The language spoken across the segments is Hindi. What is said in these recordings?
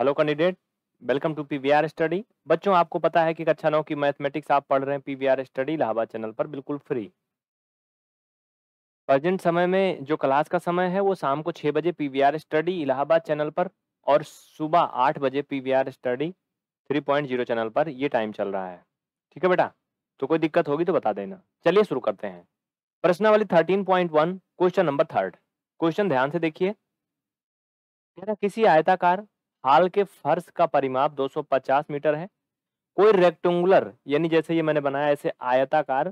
Hello candidate welcome to PVR study बच्चों आपको पता है कि कक्षा अच्छा नौ की मैथमेटिक्स आप पढ़ रहे हैं पीवीआर स्टडी इलाहाबाद चैनल पर बिल्कुल फ्री प्रजेंट समय में जो क्लास का समय है वो शाम को छः बजे पीवीआर स्टडी इलाहाबाद चैनल पर और सुबह आठ बजे PVR study three point zero channel पर ये टाइम चल रहा है ठीक है बेटा तो कोई दिक्कत होगी तो बता देना चलिए शुरू करते हैं प्रश्नावली thirteen point one question number third question ध्यान से देखिए किसी आयताकार हाल के फर्श का परिमाप 250 मीटर है कोई रेक्टेंगुलर यानी जैसे ये मैंने बनाया ऐसे आयताकार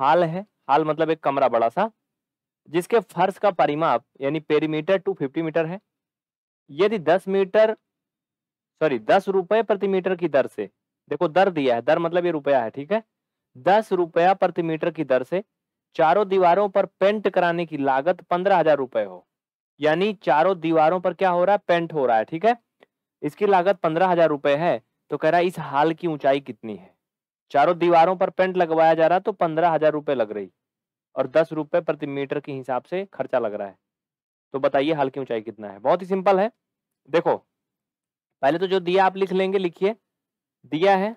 हाल है हाल मतलब एक कमरा बड़ा सा जिसके फर्श का परिमाप यानी पेरीमीटर टू फिफ्टी मीटर है यदि दस मीटर सॉरी दस रुपये प्रति मीटर की दर से देखो दर दिया है दर मतलब ये रुपया है ठीक है दस रुपया प्रति मीटर की दर से चारों दीवारों पर पेंट कराने की लागत पंद्रह हजार रुपये हो यानी चारों दीवारों पर क्या हो रहा है पेंट हो रहा है ठीक है इसकी लागत पंद्रह हजार रुपए है तो कह रहा है इस हाल की ऊंचाई कितनी है चारों दीवारों पर पेंट लगवाया जा रहा तो पंद्रह हजार रुपए लग रही और दस रुपए प्रति मीटर के हिसाब से खर्चा लग रहा है तो बताइए हाल की ऊंचाई कितना है बहुत ही सिंपल है देखो पहले तो जो दिया आप लिख लेंगे लिखिए दिया है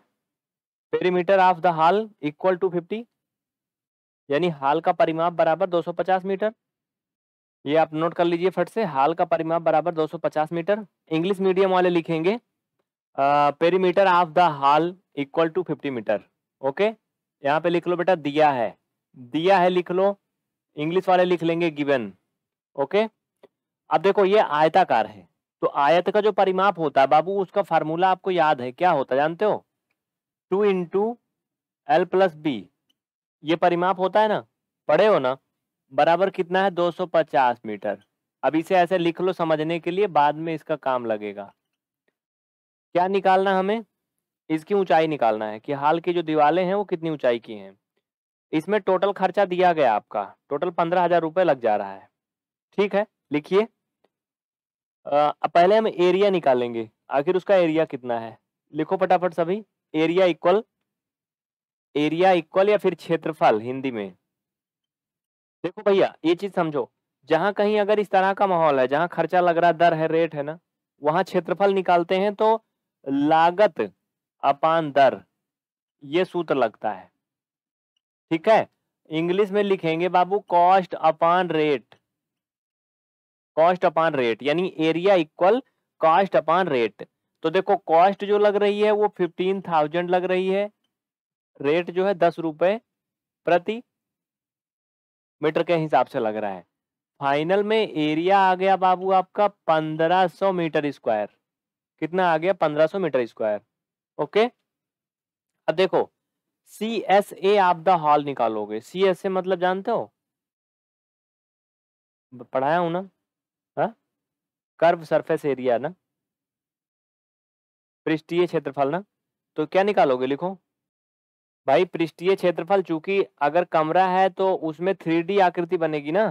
perimeter of the hall equal to fifty यानी हाल का परिमाप बराबर दो मीटर ये आप नोट कर लीजिए फट से हाल का परिमाप बराबर 250 मीटर इंग्लिश मीडियम वाले लिखेंगे perimeter of the hall equal to 50 metre okay यहाँ पे लिख लो बेटा दिया है दिया है लिख लो इंग्लिश वाले लिख लेंगे गिवन ओके अब देखो ये आयताकार है तो आयत का जो परिमाप होता है बाबू उसका फार्मूला आपको याद है क्या होता है जानते हो two into L plus B ये परिमाप होता है ना पढ़े हो ना बराबर कितना है 250 मीटर अब इसे ऐसे लिख लो समझने के लिए बाद में इसका काम लगेगा क्या निकालना हमें इसकी ऊंचाई निकालना है कि हाल की जो दीवारें हैं वो कितनी ऊंचाई की हैं इसमें टोटल खर्चा दिया गया आपका टोटल पंद्रह हजार रुपये लग जा रहा है ठीक है लिखिए पहले हम एरिया निकालेंगे आखिर उसका एरिया कितना है लिखो फटाफट सभी एरिया इक्वल एरिया इक्वल या फिर क्षेत्रफल हिंदी में देखो भैया ये चीज समझो जहां कहीं अगर इस तरह का माहौल है जहां खर्चा लग रहा दर है रेट है ना वहां क्षेत्रफल निकालते हैं तो लागत अपान दर ये सूत्र लगता है ठीक है इंग्लिश में लिखेंगे बाबू cost upon rate cost upon rate यानी area equal cost upon rate तो देखो कॉस्ट जो लग रही है वो फिफ्टीन थाउजेंड लग रही है रेट जो है दस रुपए प्रति मीटर के हिसाब से लग रहा है फाइनल में एरिया आ गया बाबू आपका 1500 मीटर स्क्वायर कितना आ गया 1500 मीटर स्क्वायर ओके अब देखो सी एस ए आप द हॉल निकालोगे सी एस ए मतलब जानते हो पढ़ाया हूं ना हा? कर्व सरफेस एरिया ना पृष्ठीय क्षेत्रफल ना तो क्या निकालोगे लिखो भाई पृष्ठीय क्षेत्रफल चूंकि अगर कमरा है तो उसमें थ्री आकृति बनेगी ना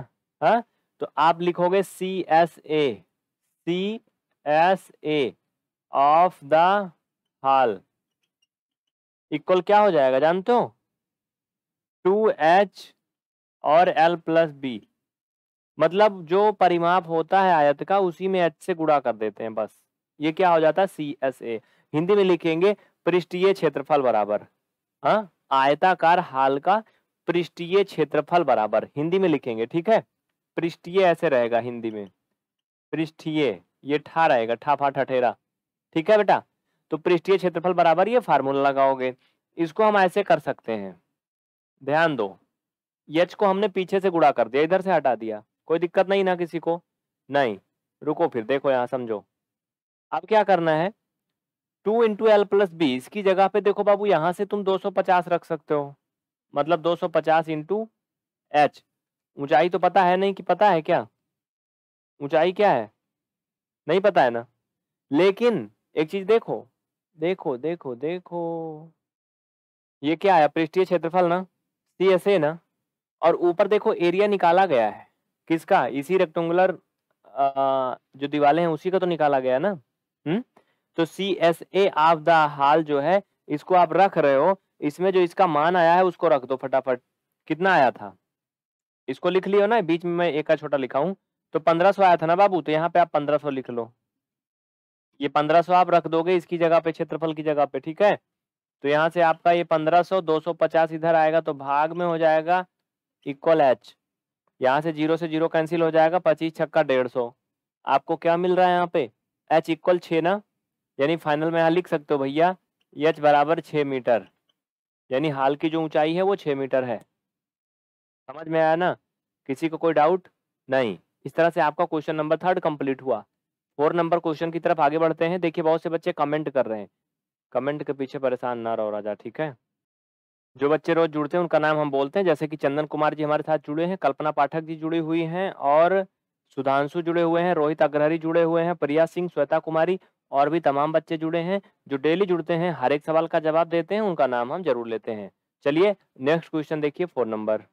हाँ तो आप लिखोगे C S A C S A of the hall equal क्या हो जाएगा जानते हो टू एच और एल प्लस बी मतलब जो परिमाप होता है आयत का उसी में एच से गुड़ा कर देते हैं बस ये क्या हो जाता है सी एस ए हिंदी में लिखेंगे पृष्ठीय क्षेत्रफल बराबर हाँ आयताकार हाल का पृष्ठीय क्षेत्रफल बराबर हिंदी में लिखेंगे ठीक है पृष्ठीय ऐसे रहेगा हिंदी में पृष्ठीय ये ठा रहेगा ठा फा ठठेरा ठीक है बेटा तो पृष्ठीय क्षेत्रफल बराबर ये फार्मूला लगाओगे इसको हम ऐसे कर सकते हैं ध्यान दो यच को हमने पीछे से गुड़ा कर दिया इधर से हटा दिया कोई दिक्कत नहीं ना किसी को नहीं रुको फिर देखो यहाँ समझो अब क्या करना है two into L plus B इसकी जगह पे देखो बाबू यहाँ से तुम 250 रख सकते हो मतलब 250 सौ पचास इंटू एच ऊंचाई तो पता है नहीं कि पता है क्या ऊंचाई क्या है नहीं पता है ना लेकिन एक चीज देखो देखो देखो देखो ये क्या है पृष्ठीय क्षेत्रफल ना सी एस ए ना और ऊपर देखो एरिया निकाला गया है किसका इसी रेक्टेंगुलर जो दीवाले हैं उसी का तो निकाला गया ना हम्म तो C S A of the hall जो है इसको आप रख रहे हो इसमें जो इसका मान आया है उसको रख दो फटाफट कितना आया था इसको लिख लियो ना बीच में मैं एक का छोटा लिखा हूं तो पंद्रह सौ आया था ना बाबू तो यहाँ पे आप पंद्रह सौ लिख लो ये पंद्रह सौ आप रख दोगे इसकी जगह पे क्षेत्रफल की जगह पे ठीक है तो यहाँ से आपका ये पंद्रह सौ दो सौ पचास इधर आएगा तो भाग में हो जाएगा इक्वल एच यहाँ से जीरो से जीरो कैंसिल हो जाएगा पच्चीस छक्का डेढ़ सौ आपको क्या मिल रहा है यहाँ पे एच इक्वल छ ना यानी फाइनल में यहाँ लिख सकते हो भैया यच बराबर छः मीटर यानी हाल की जो ऊंचाई है वो छः मीटर है समझ में आया ना किसी को कोई डाउट नहीं इस तरह से आपका क्वेश्चन नंबर थर्ड कंप्लीट हुआ फोर नंबर क्वेश्चन की तरफ आगे बढ़ते हैं देखिए बहुत से बच्चे कमेंट कर रहे हैं कमेंट के पीछे परेशान ना रहो राजा ठीक है जो बच्चे रोज जुड़ते हैं उनका नाम हम बोलते हैं जैसे कि चंदन कुमार जी हमारे साथ जुड़े हैं कल्पना पाठक जी जुड़ी हुई हैं और सुधांशु जुड़े हुए हैं रोहित अग्रहरी जुड़े हुए हैं प्रिया सिंह श्वेता कुमारी और भी तमाम बच्चे जुड़े हैं जो डेली जुड़ते हैं हर एक सवाल का जवाब देते हैं उनका नाम हम जरूर लेते हैं चलिए नेक्स्ट क्वेश्चन देखिए फोन नंबर